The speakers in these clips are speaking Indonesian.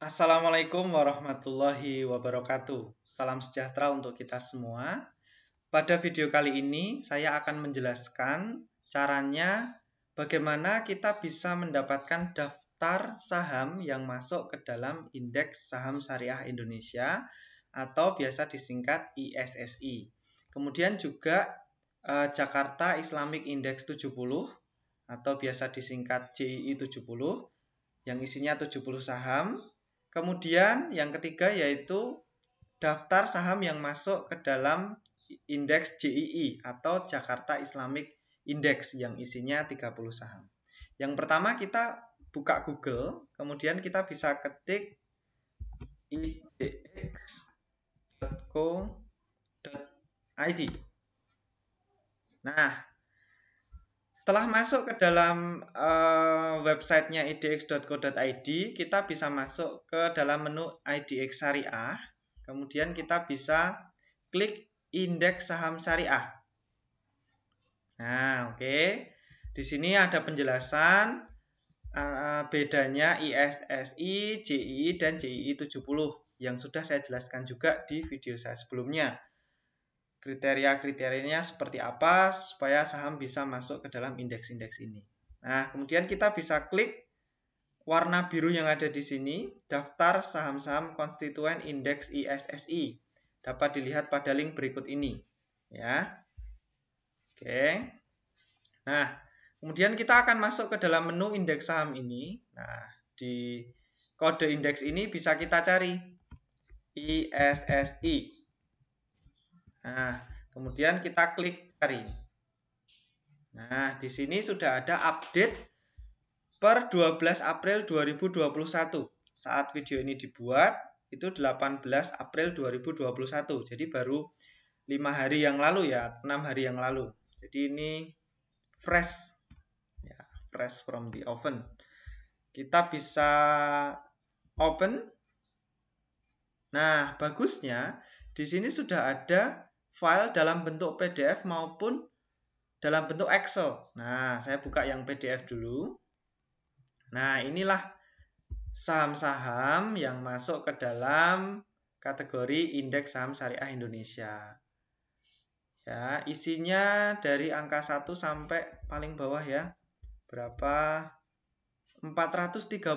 Assalamualaikum warahmatullahi wabarakatuh. Salam sejahtera untuk kita semua. Pada video kali ini, saya akan menjelaskan caranya bagaimana kita bisa mendapatkan daftar saham yang masuk ke dalam indeks saham syariah Indonesia atau biasa disingkat ISSI. Kemudian juga eh, Jakarta Islamic Index 70 atau biasa disingkat JII 70 yang isinya 70 saham Kemudian yang ketiga yaitu daftar saham yang masuk ke dalam indeks JII atau Jakarta Islamic Index yang isinya 30 saham. Yang pertama kita buka Google, kemudian kita bisa ketik idx.co.id. Nah, setelah masuk ke dalam uh, websitenya idx.co.id, kita bisa masuk ke dalam menu IDX Syariah. Kemudian kita bisa klik indeks saham syariah. Nah, oke. Okay. Di sini ada penjelasan uh, bedanya ISSI, JII, dan JII 70 yang sudah saya jelaskan juga di video saya sebelumnya kriteria-kriterianya seperti apa supaya saham bisa masuk ke dalam indeks-indeks ini. Nah, kemudian kita bisa klik warna biru yang ada di sini, daftar saham-saham konstituen indeks ISSI. Dapat dilihat pada link berikut ini. Ya. Oke. Nah, kemudian kita akan masuk ke dalam menu indeks saham ini. Nah, di kode indeks ini bisa kita cari ISSI. Nah, kemudian kita klik cari. Nah, di sini sudah ada update per 12 April 2021. Saat video ini dibuat, itu 18 April 2021. Jadi baru 5 hari yang lalu ya, 6 hari yang lalu. Jadi ini fresh. Ya, fresh from the oven. Kita bisa open. Nah, bagusnya di sini sudah ada file dalam bentuk PDF maupun dalam bentuk Excel. Nah, saya buka yang PDF dulu. Nah, inilah saham-saham yang masuk ke dalam kategori indeks saham syariah Indonesia. Ya, isinya dari angka 1 sampai paling bawah ya. Berapa? 435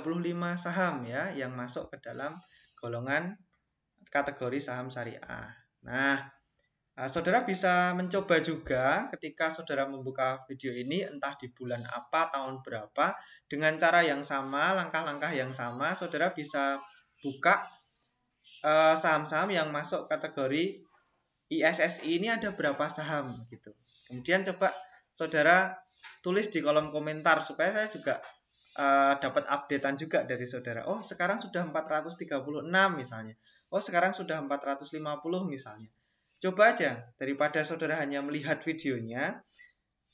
saham ya yang masuk ke dalam golongan kategori saham syariah. Nah, Nah, saudara bisa mencoba juga ketika saudara membuka video ini entah di bulan apa, tahun berapa, dengan cara yang sama, langkah-langkah yang sama, saudara bisa buka saham eh, saham-saham yang masuk kategori ISSI ini ada berapa saham gitu. Kemudian coba saudara tulis di kolom komentar supaya saya juga eh, dapat updatean juga dari saudara. Oh, sekarang sudah 436 misalnya. Oh, sekarang sudah 450 misalnya Coba aja, daripada saudara hanya melihat videonya,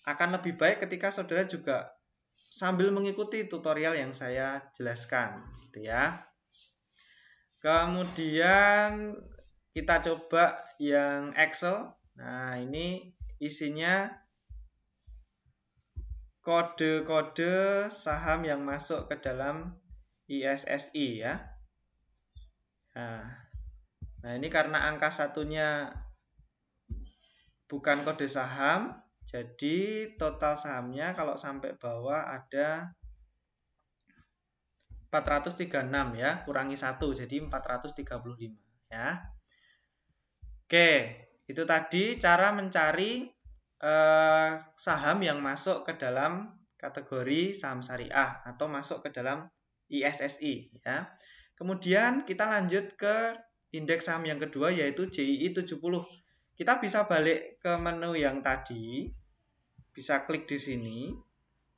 akan lebih baik ketika saudara juga sambil mengikuti tutorial yang saya jelaskan, gitu ya. Kemudian kita coba yang Excel. Nah, ini isinya kode-kode saham yang masuk ke dalam ISSI ya. Nah, nah ini karena angka satunya bukan kode saham. Jadi total sahamnya kalau sampai bawah ada 436 ya, kurangi 1 jadi 435 ya. Oke, itu tadi cara mencari eh, saham yang masuk ke dalam kategori saham syariah atau masuk ke dalam ISSI ya. Kemudian kita lanjut ke indeks saham yang kedua yaitu JII 70. Kita bisa balik ke menu yang tadi. Bisa klik di sini.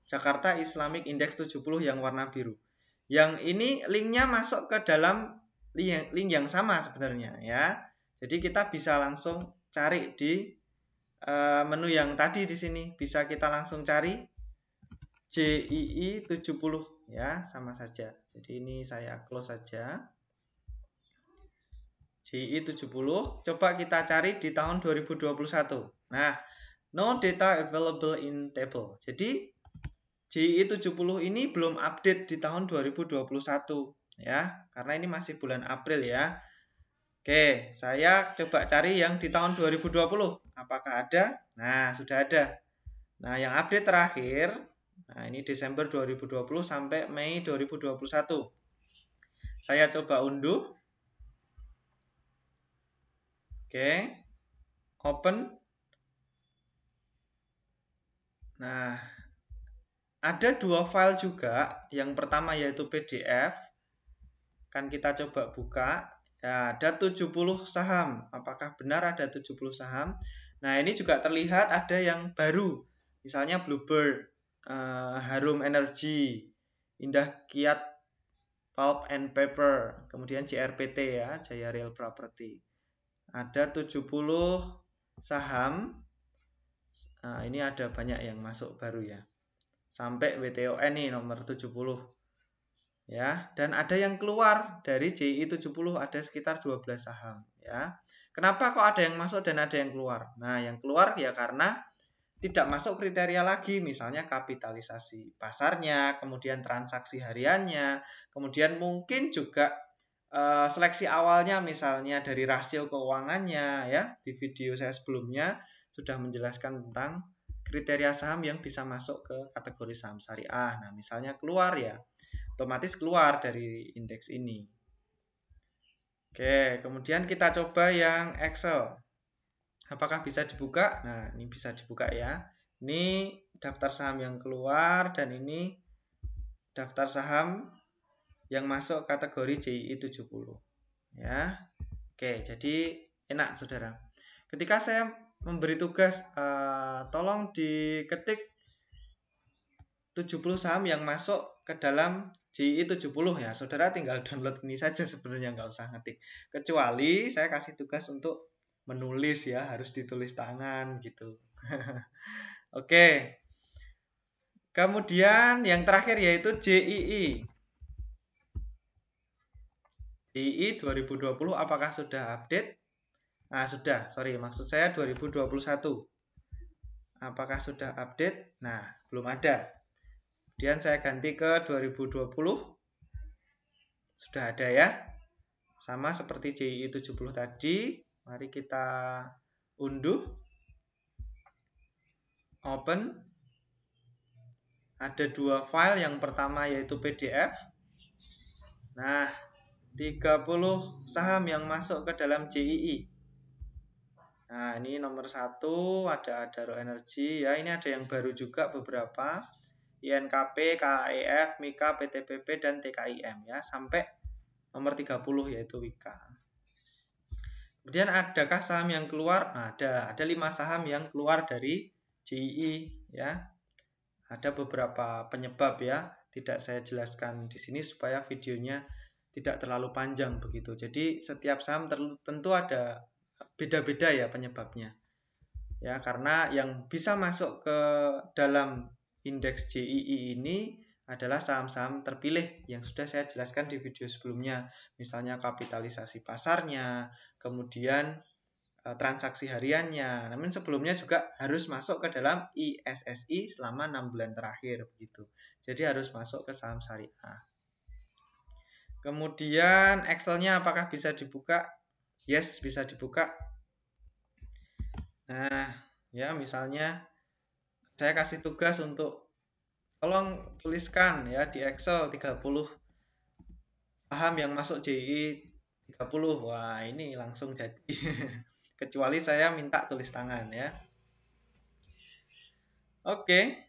Jakarta Islamic Index 70 yang warna biru. Yang ini linknya masuk ke dalam link yang sama sebenarnya ya. Jadi kita bisa langsung cari di eh, menu yang tadi di sini. Bisa kita langsung cari JII 70 ya, sama saja. Jadi ini saya close saja. JI 70 e coba kita cari di tahun 2021. Nah, no data available in table. Jadi JI 70 e ini belum update di tahun 2021 ya, karena ini masih bulan April ya. Oke, saya coba cari yang di tahun 2020. Apakah ada? Nah, sudah ada. Nah, yang update terakhir, nah ini Desember 2020 sampai Mei 2021. Saya coba unduh. Oke. Open. Nah, ada dua file juga. Yang pertama yaitu PDF. Kan kita coba buka. Ya, ada 70 saham. Apakah benar ada 70 saham? Nah, ini juga terlihat ada yang baru. Misalnya Bluebird, uh, Harum Energy, Indah Kiat Pulp and Paper, kemudian CRPT ya, Jaya Real Property ada 70 saham. Nah, ini ada banyak yang masuk baru ya. Sampai WTON ini nomor 70. Ya, dan ada yang keluar dari JI 70 ada sekitar 12 saham ya. Kenapa kok ada yang masuk dan ada yang keluar? Nah, yang keluar ya karena tidak masuk kriteria lagi, misalnya kapitalisasi pasarnya, kemudian transaksi hariannya, kemudian mungkin juga Eh, seleksi awalnya misalnya dari rasio keuangannya ya di video saya sebelumnya sudah menjelaskan tentang kriteria saham yang bisa masuk ke kategori saham syariah. Nah, misalnya keluar ya, otomatis keluar dari indeks ini. Oke, kemudian kita coba yang Excel. Apakah bisa dibuka? Nah, ini bisa dibuka ya. Ini daftar saham yang keluar dan ini daftar saham yang masuk kategori JI 70. E ya. Oke, jadi enak Saudara. Ketika saya memberi tugas uh, tolong diketik 70 saham yang masuk ke dalam JI 70 e ya. Saudara tinggal download ini saja sebenarnya nggak usah ngetik. Kecuali saya kasih tugas untuk menulis ya, harus ditulis tangan gitu. Oke. Kemudian yang terakhir yaitu JII. DI 2020 apakah sudah update? Nah sudah, sorry, maksud saya 2021. Apakah sudah update? Nah, belum ada. Kemudian saya ganti ke 2020. Sudah ada ya. Sama seperti JI 70 tadi. Mari kita unduh. Open. Ada dua file, yang pertama yaitu PDF. Nah, 30 saham yang masuk ke dalam JII. Nah, ini nomor satu ada Adaro Energy ya. Ini ada yang baru juga beberapa INKP, KAEF, MIKA, PTPP dan TKIM ya sampai nomor 30 yaitu WIKA. Kemudian adakah saham yang keluar? Nah, ada ada lima saham yang keluar dari JII ya. Ada beberapa penyebab ya, tidak saya jelaskan di sini supaya videonya tidak terlalu panjang begitu. Jadi setiap saham tentu ada beda-beda ya penyebabnya. Ya, karena yang bisa masuk ke dalam indeks JII ini adalah saham-saham terpilih yang sudah saya jelaskan di video sebelumnya. Misalnya kapitalisasi pasarnya, kemudian e, transaksi hariannya. Namun sebelumnya juga harus masuk ke dalam ISSI selama 6 bulan terakhir begitu. Jadi harus masuk ke saham syariah. Kemudian Excelnya apakah bisa dibuka? Yes, bisa dibuka. Nah, ya misalnya saya kasih tugas untuk tolong tuliskan ya di Excel 30 paham yang masuk JI 30. Wah, ini langsung jadi. Kecuali saya minta tulis tangan ya. Oke.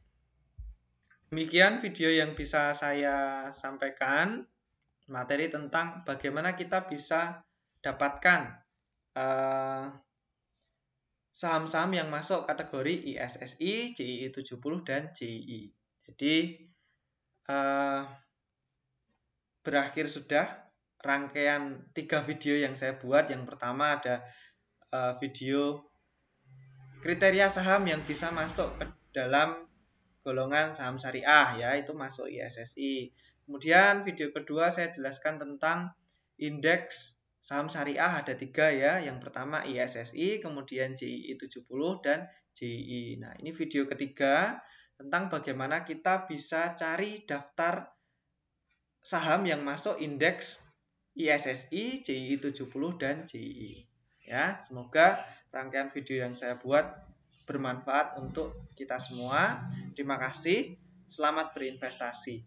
Demikian video yang bisa saya sampaikan materi tentang bagaimana kita bisa dapatkan eh, saham-saham uh, yang masuk kategori ISSI, JII 70 dan JII. Jadi uh, berakhir sudah rangkaian tiga video yang saya buat. Yang pertama ada uh, video kriteria saham yang bisa masuk ke dalam golongan saham syariah ya itu masuk ISSI. Kemudian video kedua saya jelaskan tentang indeks saham syariah ada tiga ya. Yang pertama ISSI, kemudian JII 70 dan JII. Nah ini video ketiga tentang bagaimana kita bisa cari daftar saham yang masuk indeks ISSI, JII 70 dan JII. Ya, semoga rangkaian video yang saya buat bermanfaat untuk kita semua. Terima kasih. Selamat berinvestasi.